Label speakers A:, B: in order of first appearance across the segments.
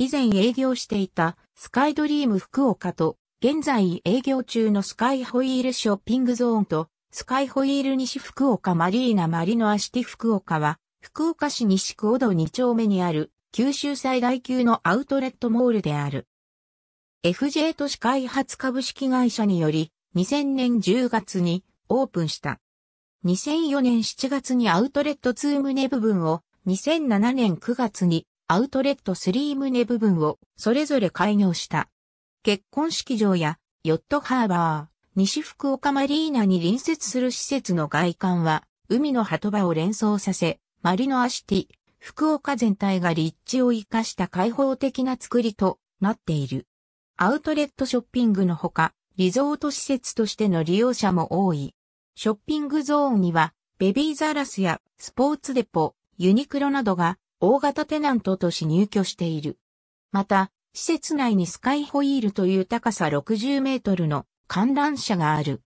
A: 以前営業していたスカイドリーム福岡と、現在営業中のスカイホイールショッピングゾーンと、スカイホイール西福岡マリーナマリノアシティ福岡は、福岡市西区小戸2丁目にある、九州最大級のアウトレットモールである。FJ 都市開発株式会社により、2000年10月にオープンした。2004年7月にアウトレットツームネ部分を、2007年9月にアウトレットスリームネ部分をそれぞれ開業した。結婚式場やヨットハーバー、西福岡マリーナに隣接する施設の外観は、海の波止場を連想させ、マリノアシティ、福岡全体が立地を生かした開放的な作りとなっている。アウトレットショッピングのほか、リゾート施設としての利用者も多い。ショッピングゾーンには、ベビーザラスやスポーツデポ、ユニクロなどが大型テナントとし入居している。また、施設内にスカイホイールという高さ60メートルの観覧車がある。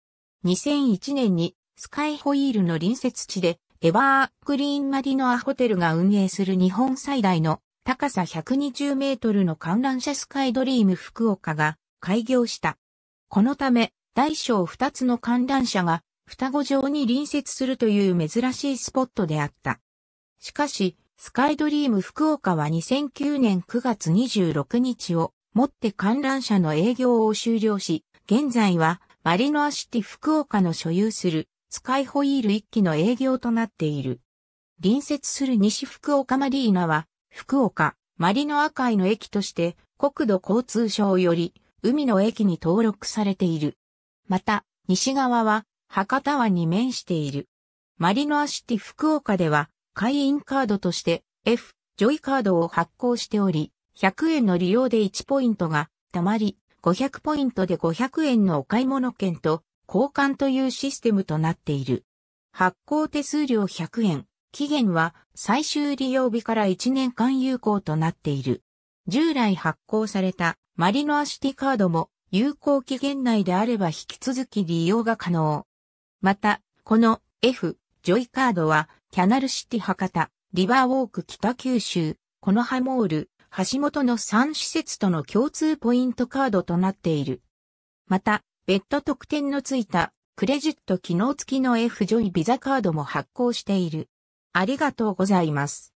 A: 2001年にスカイホイールの隣接地でエバーグリーンマリノアホテルが運営する日本最大の高さ120メートルの観覧車スカイドリーム福岡が開業した。このため、大小2つの観覧車が双子状に隣接するという珍しいスポットであった。しかし、スカイドリーム福岡は2009年9月26日をもって観覧車の営業を終了し、現在はマリノアシティ福岡の所有するスカイホイール1機の営業となっている。隣接する西福岡マリーナは福岡マリノア海の駅として国土交通省より海の駅に登録されている。また西側は博多湾に面している。マリノアシティ福岡では会員カードとして F、ジョイカードを発行しており、100円の利用で1ポイントが貯まり、500ポイントで500円のお買い物券と交換というシステムとなっている。発行手数料100円。期限は最終利用日から1年間有効となっている。従来発行されたマリノアシティカードも有効期限内であれば引き続き利用が可能。また、この F、ジョイカードは、キャナルシティ博多、リバーウォーク北九州、コノハモール、橋本の3施設との共通ポイントカードとなっている。また、別途特典のついたクレジット機能付きの F ジョイビザカードも発行している。ありがとうございます。